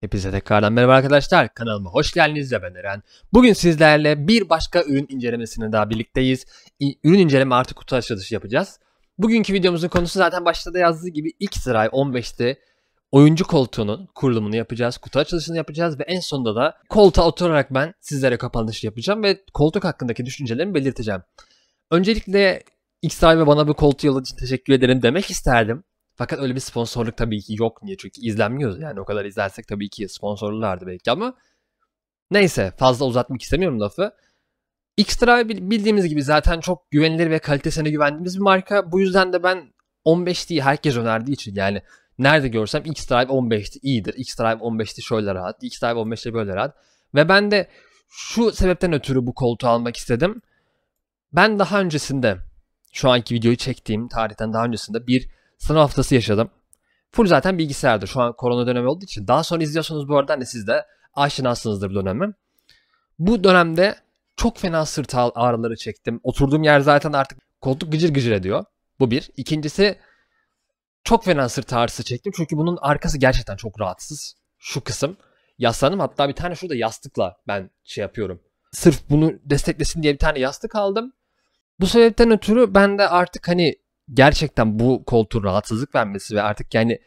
Hepinize tekrardan merhaba arkadaşlar. Kanalıma hoş geldiniz de ben Eren. Bugün sizlerle bir başka ürün incelemesine daha birlikteyiz. Ürün inceleme artık kutu açılışı yapacağız. Bugünkü videomuzun konusu zaten başta da yazdığı gibi ilk sıray 15'te oyuncu koltuğunun kurulumunu yapacağız. Kutu açılışını yapacağız ve en sonunda da koltuğa oturarak ben sizlere kapanışı yapacağım ve koltuk hakkındaki düşüncelerimi belirteceğim. Öncelikle ilk ve bana bu koltuğu yolladığı için teşekkür ederim demek isterdim. Fakat öyle bir sponsorluk tabii ki yok niye? Çünkü izlenmiyoruz yani o kadar izlersek tabii ki sponsorlulardı belki ama neyse fazla uzatmak istemiyorum lafı. Xtra bildiğimiz gibi zaten çok güvenilir ve kalitesine güvendiğimiz bir marka. Bu yüzden de ben 15 değil herkes önerdiği için yani nerede görsem X-Drive 15'ti iyidir. X-Drive 15'ti şöyle rahat. X-Drive 15'te böyle rahat. Ve ben de şu sebepten ötürü bu koltuğu almak istedim. Ben daha öncesinde şu anki videoyu çektiğim tarihten daha öncesinde bir sınav haftası yaşadım. Full zaten bilgisayardır. şu an korona dönemi olduğu için. Daha sonra izliyorsanız bu arada hani siz de aşinasınızdır bu dönemi. Bu dönemde çok fena sırt ağrıları çektim. Oturduğum yer zaten artık koltuk gıcır gıcır ediyor. Bu bir. İkincisi çok fena sırt ağrısı çektim. Çünkü bunun arkası gerçekten çok rahatsız. Şu kısım. Yaslanım hatta bir tane şurada yastıkla ben şey yapıyorum. Sırf bunu desteklesin diye bir tane yastık aldım. Bu sebepten ötürü ben de artık hani gerçekten bu koltuğun rahatsızlık vermesi ve artık yani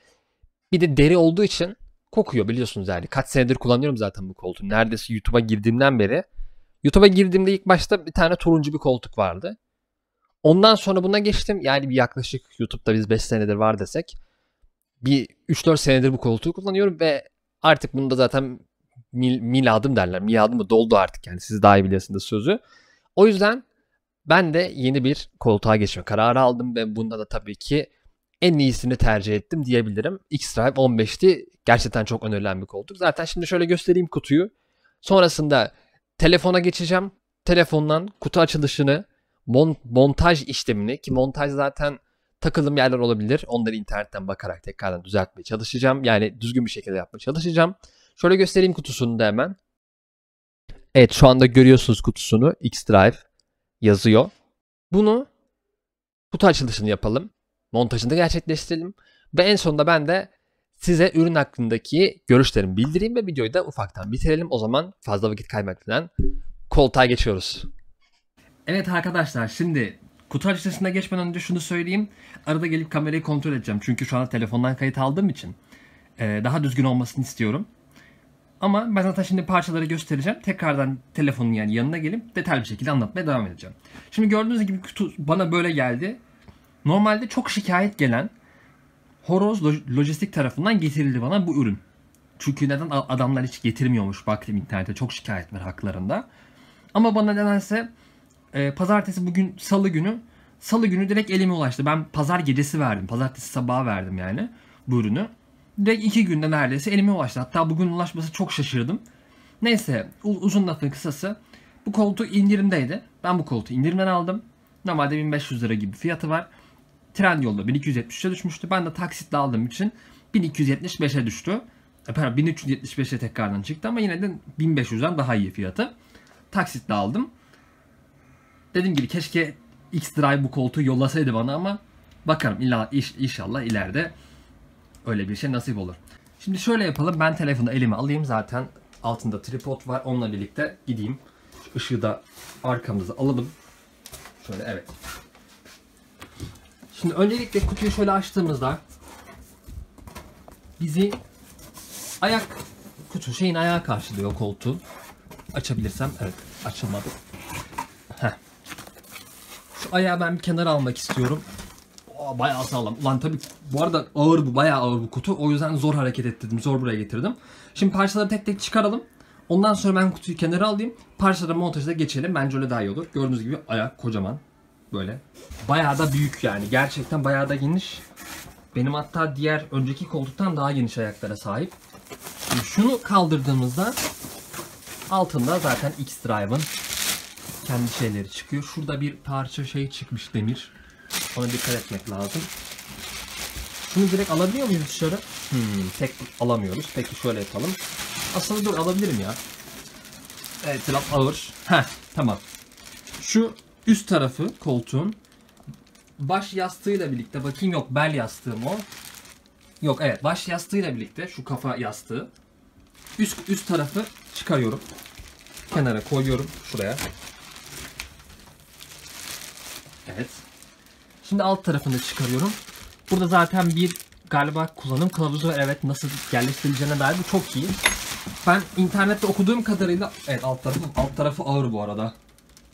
bir de deri olduğu için kokuyor biliyorsunuz yani. Kaç senedir kullanıyorum zaten bu koltuğu. Neredeyse YouTube'a girdiğimden beri. YouTube'a girdiğimde ilk başta bir tane turuncu bir koltuk vardı. Ondan sonra buna geçtim. Yani bir yaklaşık YouTube'da biz 5 senedir var desek. Bir 3-4 senedir bu koltuğu kullanıyorum ve artık bunu da zaten mil, miladım derler. Miladım mı doldu artık yani siz daha iyi bilirsiniz sözü. O yüzden ben de yeni bir koltuğa geçme kararı aldım ve bunda da tabii ki en iyisini tercih ettim diyebilirim. X-Drive 15'ti. Gerçekten çok önerilen bir koltuk. Zaten şimdi şöyle göstereyim kutuyu. Sonrasında telefona geçeceğim. Telefondan kutu açılışını, mon- montaj işlemini ki montaj zaten takıldığım yerler olabilir. Onları internetten bakarak tekrardan düzeltmeye çalışacağım. Yani düzgün bir şekilde yapmaya çalışacağım. Şöyle göstereyim kutusunu da hemen. Evet şu anda görüyorsunuz kutusunu. X-Drive yazıyor. Bunu kutu açılışını yapalım. Montajını da gerçekleştirelim. Ve en sonunda ben de size ürün hakkındaki görüşlerimi bildireyim ve videoyu da ufaktan bitirelim. O zaman fazla vakit kaybetmeden koltuğa geçiyoruz. Evet arkadaşlar şimdi kutu açılışına geçmeden önce şunu söyleyeyim. Arada gelip kamerayı kontrol edeceğim. Çünkü şu anda telefondan kayıt aldığım için daha düzgün olmasını istiyorum. Ama ben zaten şimdi parçaları göstereceğim. Tekrardan telefonun yani yanına gelip detaylı bir şekilde anlatmaya devam edeceğim. Şimdi gördüğünüz gibi kutu bana böyle geldi. Normalde çok şikayet gelen Horoz Lojistik tarafından getirildi bana bu ürün. Çünkü neden adamlar hiç getirmiyormuş baktım internette çok şikayet var haklarında. Ama bana nedense e, pazartesi bugün salı günü salı günü direkt elime ulaştı. Ben pazar gecesi verdim. Pazartesi sabahı verdim yani bu ürünü direkt iki günde neredeyse elime ulaştı. Hatta bugün ulaşması çok şaşırdım. Neyse uzun lafın kısası bu koltuk indirimdeydi. Ben bu koltuğu indirimden aldım. Normalde 1500 lira gibi fiyatı var. Tren yolda 1273'e düşmüştü. Ben de taksitle aldığım için 1275'e düştü. E, pardon 1375'e tekrardan çıktı ama yine de 1500'den daha iyi fiyatı. Taksitle aldım. Dediğim gibi keşke X-Drive bu koltuğu yollasaydı bana ama bakarım illa, iş, inşallah ileride öyle bir şey nasip olur. Şimdi şöyle yapalım. Ben telefonu elime alayım. Zaten altında tripod var. Onunla birlikte gideyim. Şu ışığı da arkamıza alalım. Şöyle evet. Şimdi öncelikle kutuyu şöyle açtığımızda bizi ayak kutu şeyin ayağa karşılıyor koltuğu. Açabilirsem evet açılmadı. Heh. Şu ayağı ben bir kenara almak istiyorum. Aa, bayağı sağlam. Lan tabii bu arada ağır bu bayağı ağır bu kutu. O yüzden zor hareket ettirdim. Zor buraya getirdim. Şimdi parçaları tek tek çıkaralım. Ondan sonra ben kutuyu kenara alayım. Parçaları montajda geçelim. Bence öyle daha iyi olur. Gördüğünüz gibi ayak kocaman. Böyle. Bayağı da büyük yani. Gerçekten bayağı da geniş. Benim hatta diğer önceki koltuktan daha geniş ayaklara sahip. Şimdi şunu kaldırdığımızda altında zaten X-Drive'ın kendi şeyleri çıkıyor. Şurada bir parça şey çıkmış demir. Ona dikkat etmek lazım. Şunu direkt alabiliyor muyuz dışarı? Hmm, tek alamıyoruz. Peki şöyle yapalım. Aslında dur alabilirim ya. Evet biraz ağır. Heh tamam. Şu üst tarafı koltuğun baş yastığıyla birlikte bakayım yok bel yastığım o. Yok evet baş yastığıyla birlikte şu kafa yastığı. Üst, üst tarafı çıkarıyorum. Kenara koyuyorum şuraya. Evet. Şimdi alt tarafını çıkarıyorum. Burada zaten bir galiba kullanım kılavuzu var. Evet nasıl yerleştirileceğine dair bu çok iyi. Ben internette okuduğum kadarıyla evet alt tarafı, alt tarafı ağır bu arada.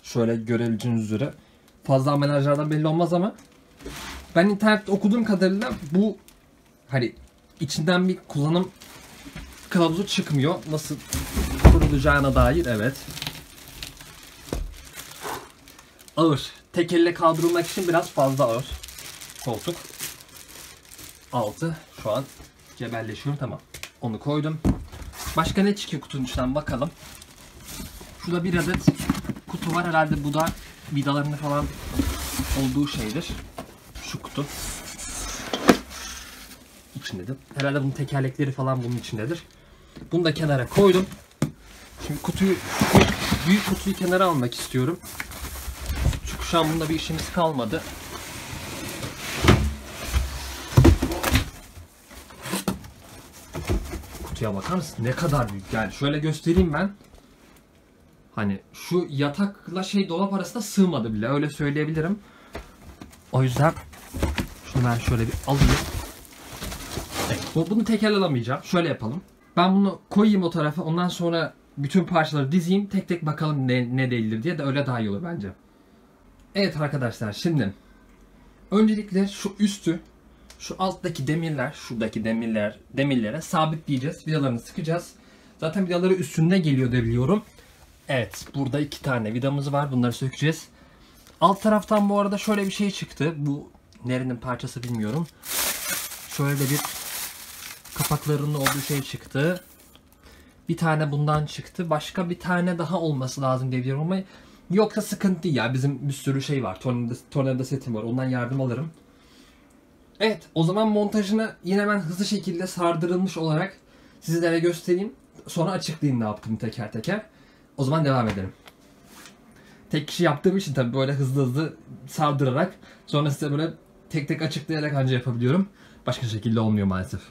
Şöyle görebileceğiniz üzere. Fazla amenajlardan belli olmaz ama ben internette okuduğum kadarıyla bu hani içinden bir kullanım kılavuzu çıkmıyor. Nasıl kurulacağına dair evet. Ağır tek elle kaldırılmak için biraz fazla ağır koltuk. Altı şu an cebelleşiyor tamam. Onu koydum. Başka ne çıkıyor kutunun içinden bakalım. Şurada bir adet kutu var herhalde bu da vidalarını falan olduğu şeydir. Şu kutu. İçindedir. Herhalde bunun tekerlekleri falan bunun içindedir. Bunu da kenara koydum. Şimdi kutuyu büyük kutuyu kenara almak istiyorum. Şu an bunda bir işimiz kalmadı. Kutuya bakar mısın? Ne kadar büyük. Yani şöyle göstereyim ben. Hani şu yatakla şey dolap arasında sığmadı bile. Öyle söyleyebilirim. O yüzden şunu ben şöyle bir alayım. Bu bunu tekel alamayacağım. Şöyle yapalım. Ben bunu koyayım o tarafa. Ondan sonra bütün parçaları dizeyim. Tek tek bakalım ne, ne değildir diye de öyle daha iyi olur bence. Evet arkadaşlar şimdi öncelikle şu üstü şu alttaki demirler şuradaki demirler demirlere sabitleyeceğiz. Vidalarını sıkacağız. Zaten vidaları üstünde geliyor diye biliyorum. Evet burada iki tane vidamız var. Bunları sökeceğiz. Alt taraftan bu arada şöyle bir şey çıktı. Bu nerenin parçası bilmiyorum. Şöyle bir kapaklarının olduğu şey çıktı. Bir tane bundan çıktı. Başka bir tane daha olması lazım diye biliyorum ama Yoksa sıkıntı değil ya. Bizim bir sürü şey var. Tornado, tornado setim var. Ondan yardım alırım. Evet o zaman montajını yine ben hızlı şekilde sardırılmış olarak sizlere göstereyim. Sonra açıklayayım ne yaptım teker teker. O zaman devam edelim. Tek kişi yaptığım için tabii böyle hızlı hızlı sardırarak sonra size böyle tek tek açıklayarak anca yapabiliyorum. Başka şekilde olmuyor maalesef.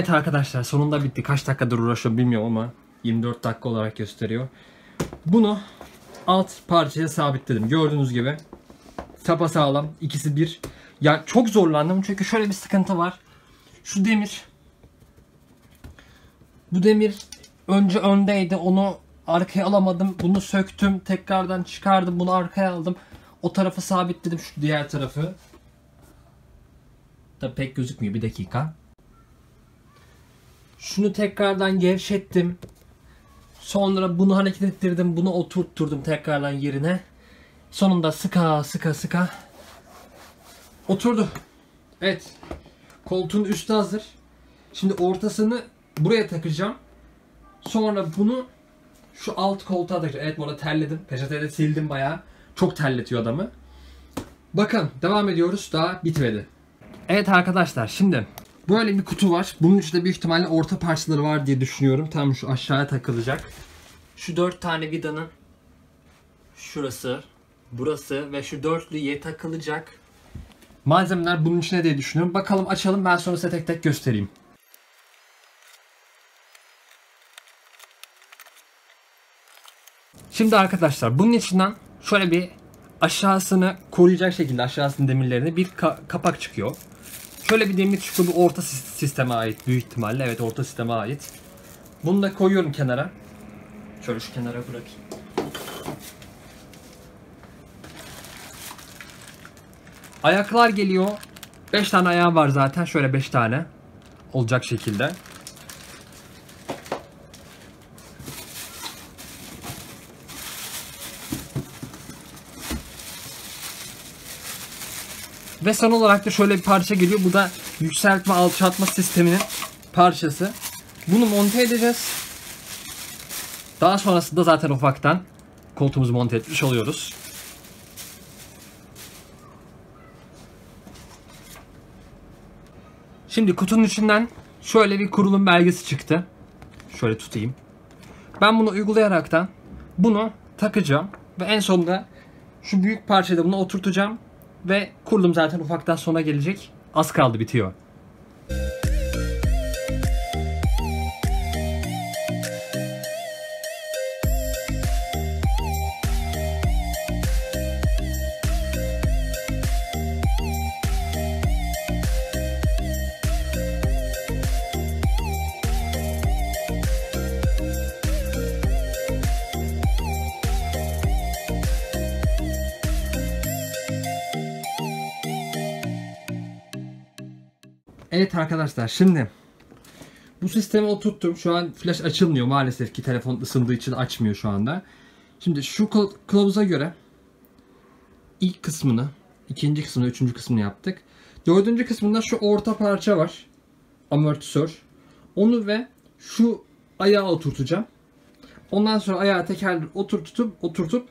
Evet arkadaşlar sonunda bitti. Kaç dakikadır uğraşıyor bilmiyorum ama 24 dakika olarak gösteriyor. Bunu alt parçaya sabitledim. Gördüğünüz gibi sapa sağlam. ikisi bir. Ya çok zorlandım çünkü şöyle bir sıkıntı var. Şu demir bu demir önce öndeydi. Onu arkaya alamadım. Bunu söktüm. Tekrardan çıkardım. Bunu arkaya aldım. O tarafı sabitledim. Şu diğer tarafı. Tabi pek gözükmüyor. Bir dakika şunu tekrardan gevşettim. Sonra bunu hareket ettirdim, bunu oturtturdum tekrardan yerine. Sonunda sıka sıka sıka oturdu. Evet. Koltuğun üstü hazır. Şimdi ortasını buraya takacağım. Sonra bunu şu alt koltuğa takacağım. Evet bu terledim. Peçeteyle sildim bayağı. Çok terletiyor adamı. Bakın devam ediyoruz. Daha bitmedi. Evet arkadaşlar şimdi Böyle bir kutu var. Bunun içinde büyük ihtimalle orta parçaları var diye düşünüyorum. Tam şu aşağıya takılacak. Şu dört tane vidanın şurası, burası ve şu dörtlüye takılacak malzemeler bunun içine diye düşünüyorum. Bakalım açalım ben sonra size tek tek göstereyim. Şimdi arkadaşlar bunun içinden şöyle bir aşağısını koruyacak şekilde aşağısının demirlerine bir ka kapak çıkıyor. Şöyle bir demir çukur bir orta sisteme ait büyük ihtimalle. Evet orta sisteme ait. Bunu da koyuyorum kenara. Şöyle şu kenara bırakayım. Ayaklar geliyor. 5 tane ayağı var zaten. Şöyle 5 tane. Olacak şekilde. Ve son olarak da şöyle bir parça geliyor. Bu da yükseltme alçaltma sisteminin parçası. Bunu monte edeceğiz. Daha sonrasında zaten ufaktan koltuğumuzu monte etmiş oluyoruz. Şimdi kutunun içinden şöyle bir kurulum belgesi çıktı. Şöyle tutayım. Ben bunu uygulayaraktan bunu takacağım ve en sonunda şu büyük parçada bunu oturtacağım ve kurdum zaten ufaktan sona gelecek. Az kaldı bitiyor. Evet arkadaşlar şimdi bu sistemi oturttum. Şu an flash açılmıyor maalesef ki telefon ısındığı için açmıyor şu anda. Şimdi şu kılavuza göre ilk kısmını, ikinci kısmını, üçüncü kısmını yaptık. Dördüncü kısmında şu orta parça var. Amortisör. Onu ve şu ayağı oturtacağım. Ondan sonra ayağı tekerleri oturtup oturtup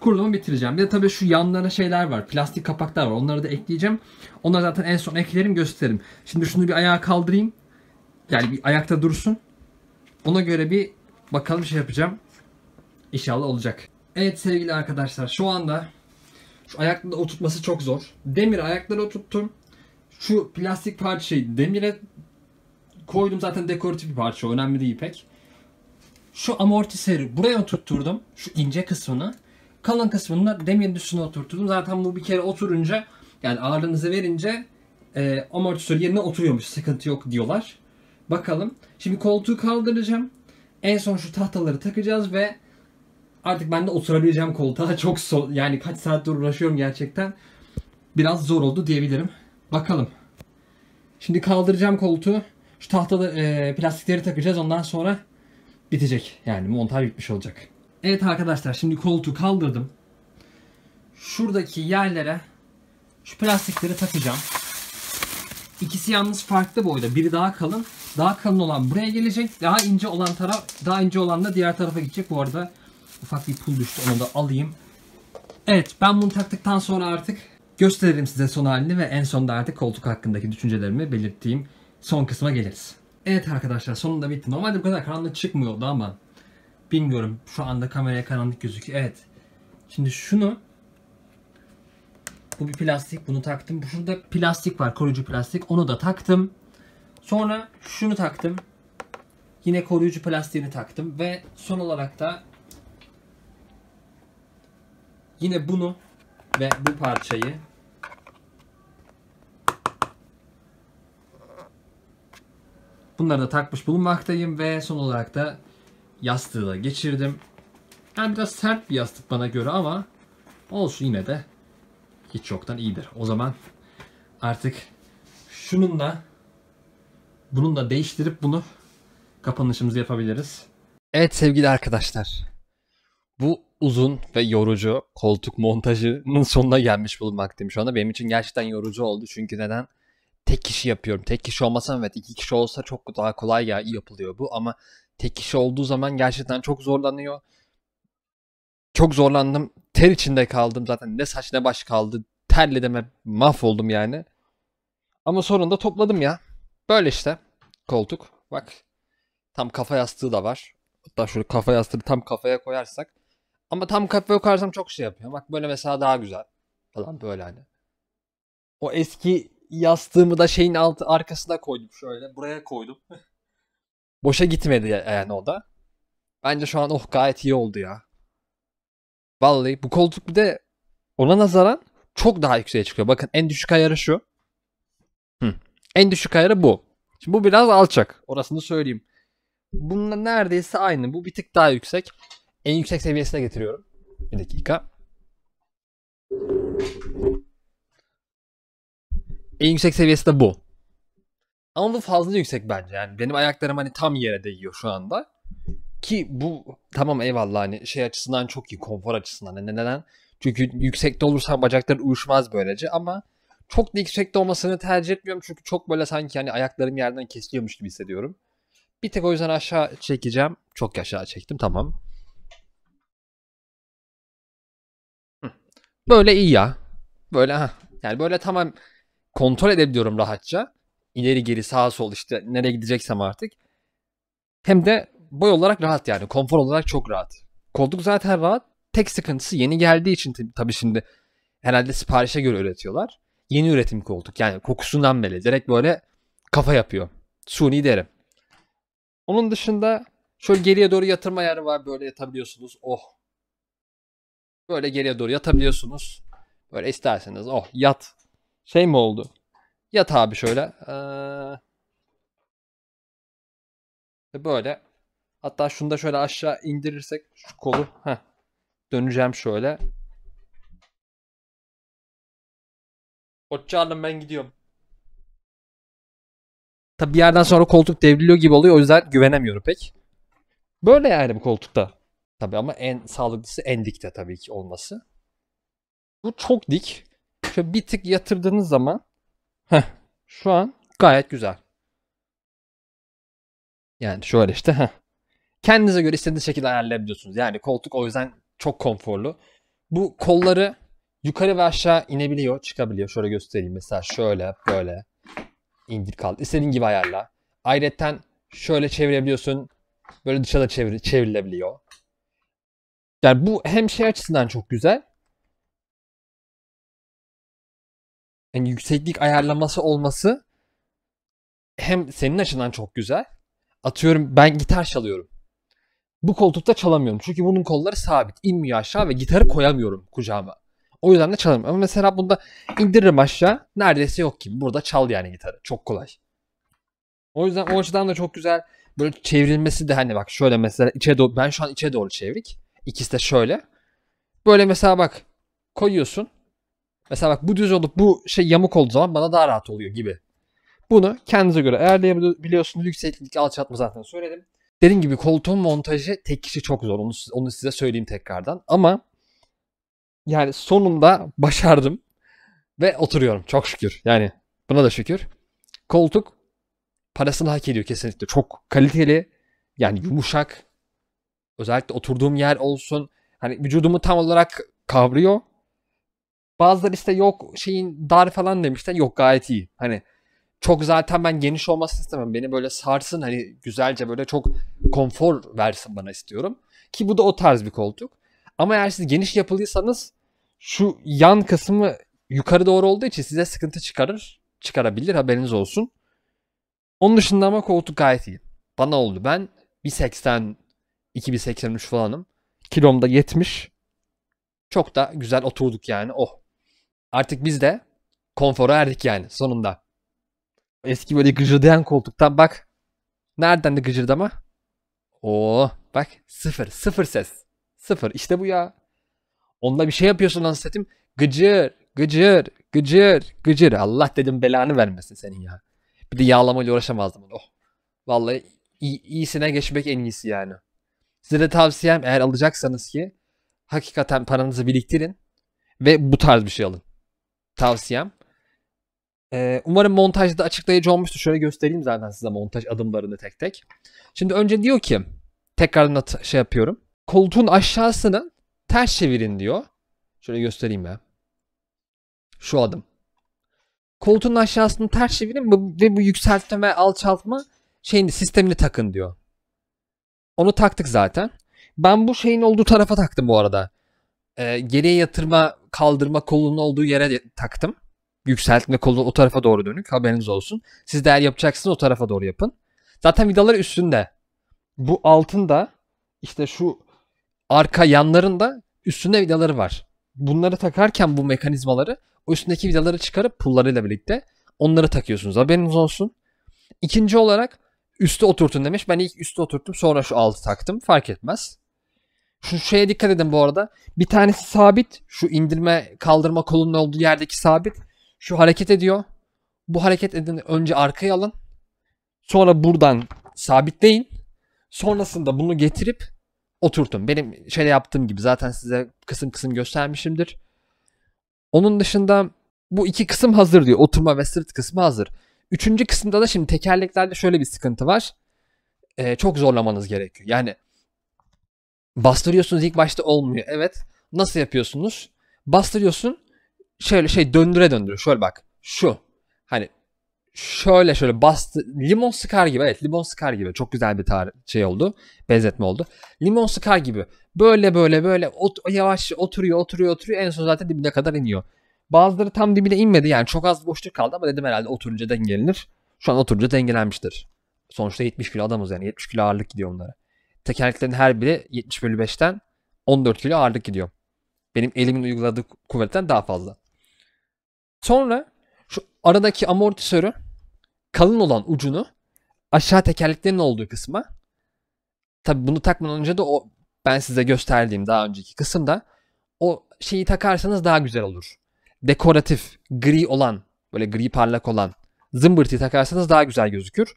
kurulumu bitireceğim. Bir de tabii şu yanlara şeyler var. Plastik kapaklar var. Onları da ekleyeceğim. Onları zaten en son eklerim gösteririm. Şimdi şunu bir ayağa kaldırayım. Yani bir ayakta dursun. Ona göre bir bakalım şey yapacağım. İnşallah olacak. Evet sevgili arkadaşlar şu anda şu ayakları oturtması çok zor. Demir ayakları oturttum. Şu plastik parçayı demire koydum zaten dekoratif bir parça önemli değil pek. Şu amortisörü buraya oturtturdum. Şu ince kısmını. Kalan kısmını da demir üstüne oturttum. Zaten bu bir kere oturunca yani ağırlığınızı verince e, amortisör yerine oturuyormuş. Sıkıntı yok diyorlar. Bakalım. Şimdi koltuğu kaldıracağım. En son şu tahtaları takacağız ve artık ben de oturabileceğim koltuğa. Çok so yani kaç saattir uğraşıyorum gerçekten. Biraz zor oldu diyebilirim. Bakalım. Şimdi kaldıracağım koltuğu. Şu tahtalı e, plastikleri takacağız. Ondan sonra bitecek. Yani montaj bitmiş olacak. Evet arkadaşlar şimdi koltuğu kaldırdım. Şuradaki yerlere şu plastikleri takacağım. İkisi yalnız farklı boyda. Biri daha kalın. Daha kalın olan buraya gelecek. Daha ince olan taraf, daha ince olan da diğer tarafa gidecek. Bu arada ufak bir pul düştü. Onu da alayım. Evet ben bunu taktıktan sonra artık gösteririm size son halini ve en sonda artık koltuk hakkındaki düşüncelerimi belirttiğim son kısma geliriz. Evet arkadaşlar sonunda bitti. Normalde bu kadar karanlık çıkmıyordu ama Bilmiyorum şu anda kameraya karanlık gözüküyor. Evet. Şimdi şunu bu bir plastik. Bunu taktım. Şurada plastik var. Koruyucu plastik. Onu da taktım. Sonra şunu taktım. Yine koruyucu plastiğini taktım. Ve son olarak da yine bunu ve bu parçayı Bunları da takmış bulunmaktayım ve son olarak da yastığı da geçirdim. Yani biraz sert bir yastık bana göre ama olsun yine de hiç yoktan iyidir. O zaman artık şununla da değiştirip bunu kapanışımızı yapabiliriz. Evet sevgili arkadaşlar. Bu uzun ve yorucu koltuk montajının sonuna gelmiş bulunmaktayım şu anda. Benim için gerçekten yorucu oldu. Çünkü neden? Tek kişi yapıyorum. Tek kişi olmasam evet iki kişi olsa çok daha kolay ya yapılıyor bu ama tek kişi olduğu zaman gerçekten çok zorlanıyor. Çok zorlandım. Ter içinde kaldım zaten. Ne saç ne baş kaldı. Terledim hep mahvoldum yani. Ama sonunda topladım ya. Böyle işte koltuk. Bak tam kafa yastığı da var. Hatta şöyle kafa yastığı tam kafaya koyarsak. Ama tam kafaya koyarsam çok şey yapıyor. Bak böyle mesela daha güzel. Falan böyle hani. O eski yastığımı da şeyin altı arkasına koydum şöyle. Buraya koydum. Boşa gitmedi yani o da. Bence şu an oh gayet iyi oldu ya. Vallahi bu koltuk bir de ona nazaran çok daha yükseğe çıkıyor. Bakın en düşük ayarı şu. Hı. En düşük ayarı bu. Şimdi bu biraz alçak. Orasını söyleyeyim. Bununla neredeyse aynı. Bu bir tık daha yüksek. En yüksek seviyesine getiriyorum. Bir dakika. En yüksek seviyesi de bu. Ama bu fazla yüksek bence. Yani benim ayaklarım hani tam yere değiyor şu anda. Ki bu tamam eyvallah hani şey açısından çok iyi konfor açısından. Yani neden? Çünkü yüksekte olursan bacaklar uyuşmaz böylece ama çok da yüksekte olmasını tercih etmiyorum. Çünkü çok böyle sanki hani ayaklarım yerden kesiliyormuş gibi hissediyorum. Bir tek o yüzden aşağı çekeceğim. Çok aşağı çektim tamam. Böyle iyi ya. Böyle ha. Yani böyle tamam kontrol edebiliyorum rahatça ileri geri sağ sol işte nereye gideceksem artık. Hem de boy olarak rahat yani. Konfor olarak çok rahat. Koltuk zaten rahat. Tek sıkıntısı yeni geldiği için tabii şimdi herhalde siparişe göre üretiyorlar. Yeni üretim koltuk. Yani kokusundan beri direkt böyle kafa yapıyor. Suni derim. Onun dışında şöyle geriye doğru yatırma yeri var. Böyle yatabiliyorsunuz. Oh. Böyle geriye doğru yatabiliyorsunuz. Böyle isterseniz oh yat. Şey mi oldu? Yat abi şöyle. Ee, böyle. Hatta şunu da şöyle aşağı indirirsek şu kolu. Heh. Döneceğim şöyle. Hoşçakalın ben gidiyorum. Tabi bir yerden sonra koltuk devriliyor gibi oluyor. O yüzden güvenemiyorum pek. Böyle yani bu koltukta. Tabi ama en sağlıklısı en dikte tabii ki olması. Bu çok dik. Şöyle bir tık yatırdığınız zaman Heh, şu an gayet güzel. Yani şöyle işte. Heh. Kendinize göre istediğiniz şekilde ayarlayabiliyorsunuz. Yani koltuk o yüzden çok konforlu. Bu kolları yukarı ve aşağı inebiliyor, çıkabiliyor. Şöyle göstereyim mesela şöyle böyle indir kaldır. İstediğin gibi ayarla. Ayrıca şöyle çevirebiliyorsun. Böyle dışarıda çevir çevrilebiliyor. Yani bu hem şey açısından çok güzel yani yükseklik ayarlaması olması hem senin açından çok güzel. Atıyorum ben gitar çalıyorum. Bu koltukta çalamıyorum. Çünkü bunun kolları sabit. inmiyor aşağı ve gitarı koyamıyorum kucağıma. O yüzden de çalarım. Ama mesela bunda indiririm aşağı. Neredeyse yok gibi. Burada çal yani gitarı. Çok kolay. O yüzden o açıdan da çok güzel. Böyle çevrilmesi de hani bak şöyle mesela içe doğru. Ben şu an içe doğru çevrik. İkisi de şöyle. Böyle mesela bak koyuyorsun. Mesela bak bu düz olup bu şey yamuk olduğu zaman bana daha rahat oluyor gibi. Bunu kendinize göre ayarlayabiliyorsunuz. Yükseklik, alçaltma zaten söyledim. Dediğim gibi koltuğun montajı tek kişi çok zor. Onu, onu size söyleyeyim tekrardan. Ama yani sonunda başardım. Ve oturuyorum çok şükür. Yani buna da şükür. Koltuk parasını hak ediyor kesinlikle. Çok kaliteli. Yani yumuşak. Özellikle oturduğum yer olsun. Hani vücudumu tam olarak kavruyor. Bazıları işte yok şeyin dar falan demişler. Yok gayet iyi. Hani çok zaten ben geniş olmasını istemem. Beni böyle sarsın hani güzelce böyle çok konfor versin bana istiyorum. Ki bu da o tarz bir koltuk. Ama eğer siz geniş yapılıysanız şu yan kısmı yukarı doğru olduğu için size sıkıntı çıkarır. Çıkarabilir haberiniz olsun. Onun dışında ama koltuk gayet iyi. Bana oldu. Ben 1.80 2.83 falanım. Kilomda 70. Çok da güzel oturduk yani. Oh Artık biz de konfora erdik yani sonunda. Eski böyle gıcırdayan koltuktan bak. Nereden de gıcırdama? Oo bak sıfır sıfır ses. Sıfır işte bu ya. Onda bir şey yapıyorsun lan setim. Gıcır gıcır gıcır gıcır. Allah dedim belanı vermesin senin ya. Bir de yağlamayla uğraşamazdım. Oh. Vallahi iyi, iyisine geçmek en iyisi yani. Size de tavsiyem eğer alacaksanız ki hakikaten paranızı biriktirin ve bu tarz bir şey alın tavsiyem. Ee, umarım montajda açıklayıcı olmuştu. Şöyle göstereyim zaten size montaj adımlarını tek tek. Şimdi önce diyor ki tekrardan şey yapıyorum. Koltuğun aşağısını ters çevirin diyor. Şöyle göstereyim ya. Şu adım. Koltuğun aşağısını ters çevirin ve bu yükseltme alçaltma şeyini sistemini takın diyor. Onu taktık zaten. Ben bu şeyin olduğu tarafa taktım bu arada e, geriye yatırma kaldırma kolunun olduğu yere taktım. Yükseltme kolu o tarafa doğru dönük haberiniz olsun. Siz de eğer yapacaksınız o tarafa doğru yapın. Zaten vidalar üstünde. Bu altında işte şu arka yanlarında üstünde vidaları var. Bunları takarken bu mekanizmaları o üstündeki vidaları çıkarıp pullarıyla birlikte onları takıyorsunuz. Haberiniz olsun. İkinci olarak üstü oturtun demiş. Ben ilk üstü oturttum sonra şu altı taktım. Fark etmez. Şu şeye dikkat edin bu arada. Bir tanesi sabit. Şu indirme kaldırma kolunun olduğu yerdeki sabit. Şu hareket ediyor. Bu hareket edin önce arkaya alın. Sonra buradan sabitleyin. Sonrasında bunu getirip oturtun. Benim şöyle yaptığım gibi zaten size kısım kısım göstermişimdir. Onun dışında bu iki kısım hazır diyor. Oturma ve sırt kısmı hazır. Üçüncü kısımda da şimdi tekerleklerde şöyle bir sıkıntı var. Ee, çok zorlamanız gerekiyor. Yani Bastırıyorsunuz ilk başta olmuyor. Evet. Nasıl yapıyorsunuz? Bastırıyorsun. Şöyle şey döndüre döndüre. Şöyle bak. Şu. Hani şöyle şöyle bastı. Limon sıkar gibi. Evet limon sıkar gibi. Çok güzel bir tar şey oldu. Benzetme oldu. Limon sıkar gibi. Böyle böyle böyle ot yavaş oturuyor oturuyor oturuyor. En son zaten dibine kadar iniyor. Bazıları tam dibine inmedi. Yani çok az boşluk kaldı ama dedim herhalde oturunca dengelenir. Şu an oturunca dengelenmiştir. Sonuçta 70 kilo adamız yani. 70 kilo ağırlık gidiyor onlara tekerleklerin her biri 70 bölü 5'ten 14 kilo ağırlık gidiyor. Benim elimin uyguladığı kuvvetten daha fazla. Sonra şu aradaki amortisörü kalın olan ucunu aşağı tekerleklerin olduğu kısma tabi bunu takmadan önce de o ben size gösterdiğim daha önceki kısımda o şeyi takarsanız daha güzel olur. Dekoratif, gri olan, böyle gri parlak olan zımbırtıyı takarsanız daha güzel gözükür.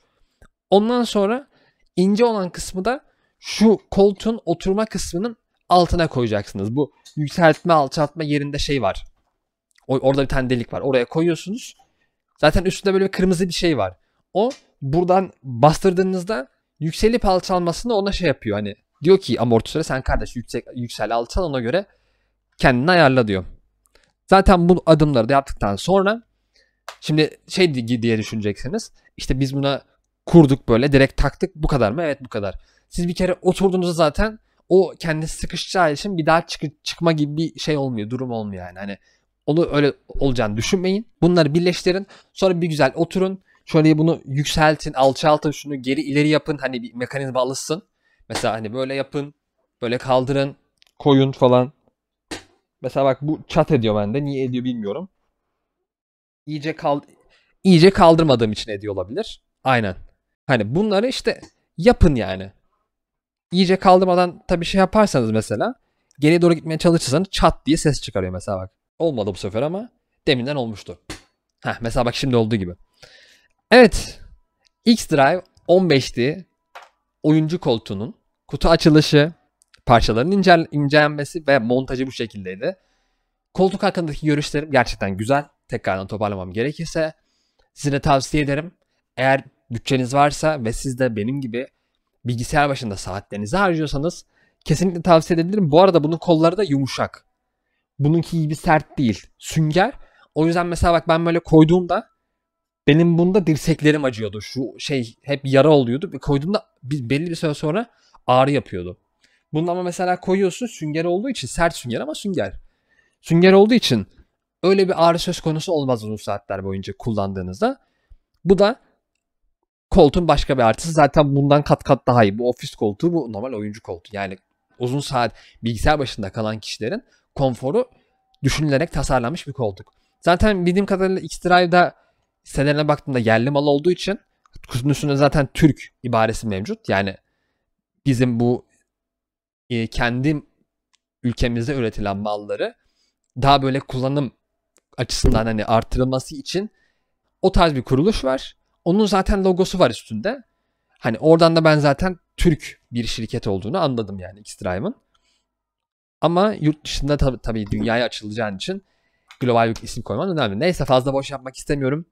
Ondan sonra ince olan kısmı da şu koltuğun oturma kısmının altına koyacaksınız. Bu yükseltme alçaltma yerinde şey var. Orada bir tane delik var. Oraya koyuyorsunuz. Zaten üstünde böyle bir kırmızı bir şey var. O buradan bastırdığınızda yükselip alçalmasını ona şey yapıyor. Hani diyor ki amortisöre sen kardeş yüksek, yüksel alçal ona göre kendini ayarla diyor. Zaten bu adımları da yaptıktan sonra şimdi şey diye düşüneceksiniz. İşte biz buna kurduk böyle direkt taktık bu kadar mı? Evet bu kadar. Siz bir kere oturduğunuzda zaten o kendisi sıkışacağı için bir daha çık çıkma gibi bir şey olmuyor, durum olmuyor yani. Hani onu öyle olacağını düşünmeyin. Bunları birleştirin. Sonra bir güzel oturun. Şöyle bunu yükseltin, alçaltın şunu geri ileri yapın. Hani bir mekanizma alışsın. Mesela hani böyle yapın. Böyle kaldırın. Koyun falan. Mesela bak bu çat ediyor bende. Niye ediyor bilmiyorum. İyice kal iyice kaldırmadığım için ediyor olabilir. Aynen. Hani bunları işte yapın yani iyice kaldırmadan tabii şey yaparsanız mesela geriye doğru gitmeye çalışırsanız çat diye ses çıkarıyor mesela bak. Olmadı bu sefer ama deminden olmuştu. Heh, mesela bak şimdi olduğu gibi. Evet. X-Drive 15'ti. Oyuncu koltuğunun kutu açılışı, parçaların incel incelenmesi ve montajı bu şekildeydi. Koltuk hakkındaki görüşlerim gerçekten güzel. Tekrardan toparlamam gerekirse size tavsiye ederim. Eğer bütçeniz varsa ve siz de benim gibi bilgisayar başında saatlerinizi harcıyorsanız kesinlikle tavsiye edebilirim. Bu arada bunun kolları da yumuşak. Bununki gibi sert değil. Sünger. O yüzden mesela bak ben böyle koyduğumda benim bunda dirseklerim acıyordu. Şu şey hep yara oluyordu. Koyduğumda belli bir süre sonra ağrı yapıyordu. Bunu ama mesela koyuyorsun sünger olduğu için sert sünger ama sünger. Sünger olduğu için öyle bir ağrı söz konusu olmaz uzun saatler boyunca kullandığınızda. Bu da koltuğun başka bir artısı zaten bundan kat kat daha iyi. Bu ofis koltuğu bu normal oyuncu koltuğu. Yani uzun saat bilgisayar başında kalan kişilerin konforu düşünülerek tasarlanmış bir koltuk. Zaten bildiğim kadarıyla X-Drive'da sitelerine baktığımda yerli mal olduğu için kutunun üstünde zaten Türk ibaresi mevcut. Yani bizim bu e, kendi ülkemizde üretilen malları daha böyle kullanım açısından hani artırılması için o tarz bir kuruluş var. Onun zaten logosu var üstünde. Hani oradan da ben zaten Türk bir şirket olduğunu anladım yani Xdrive'ın. Ama yurt dışında tab- tabii dünyaya açılacağın için global bir isim koyman önemli. Neyse fazla boş yapmak istemiyorum.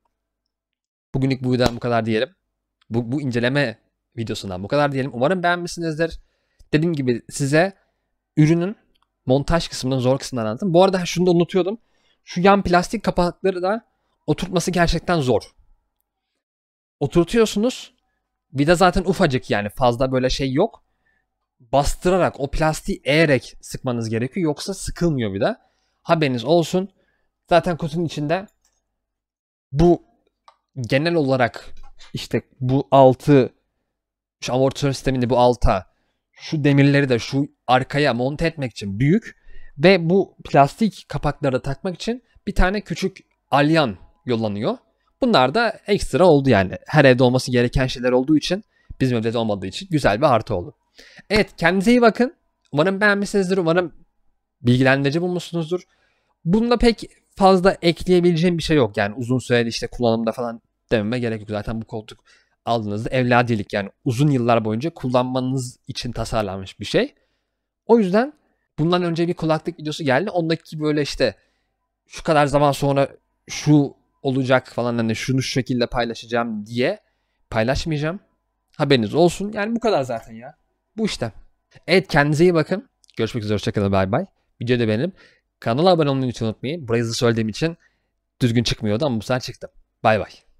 Bugünlük bu videodan bu kadar diyelim. Bu, bu inceleme videosundan bu kadar diyelim. Umarım beğenmişsinizdir. Dediğim gibi size ürünün montaj kısmının zor kısmından anlattım. Bu arada şunu da unutuyordum. Şu yan plastik kapakları da oturtması gerçekten zor. Oturtuyorsunuz. Bir de zaten ufacık yani fazla böyle şey yok. Bastırarak o plastiği eğerek sıkmanız gerekiyor. Yoksa sıkılmıyor bir de. Haberiniz olsun. Zaten kutunun içinde bu genel olarak işte bu altı şu amortisör sisteminde bu alta şu demirleri de şu arkaya monte etmek için büyük ve bu plastik kapakları takmak için bir tane küçük alyan yollanıyor. Bunlar da ekstra oldu yani. Her evde olması gereken şeyler olduğu için bizim evde olmadığı için güzel bir artı oldu. Evet kendinize iyi bakın. Umarım beğenmişsinizdir. Umarım bilgilendirici bulmuşsunuzdur. Bunda pek fazla ekleyebileceğim bir şey yok. Yani uzun süreli işte kullanımda falan dememe gerek yok. Zaten bu koltuk aldığınızda evladilik yani uzun yıllar boyunca kullanmanız için tasarlanmış bir şey. O yüzden bundan önce bir kulaklık videosu geldi. Ondaki böyle işte şu kadar zaman sonra şu olacak falan hani şunu şu şekilde paylaşacağım diye paylaşmayacağım. Haberiniz olsun. Yani bu kadar zaten ya. Bu işte. Evet kendinize iyi bakın. Görüşmek üzere. Hoşçakalın. Bay bay. Videoyu da beğenip kanala abone olmayı unutmayın. Burayı da söylediğim için düzgün çıkmıyordu ama bu sefer çıktı. Bay bay.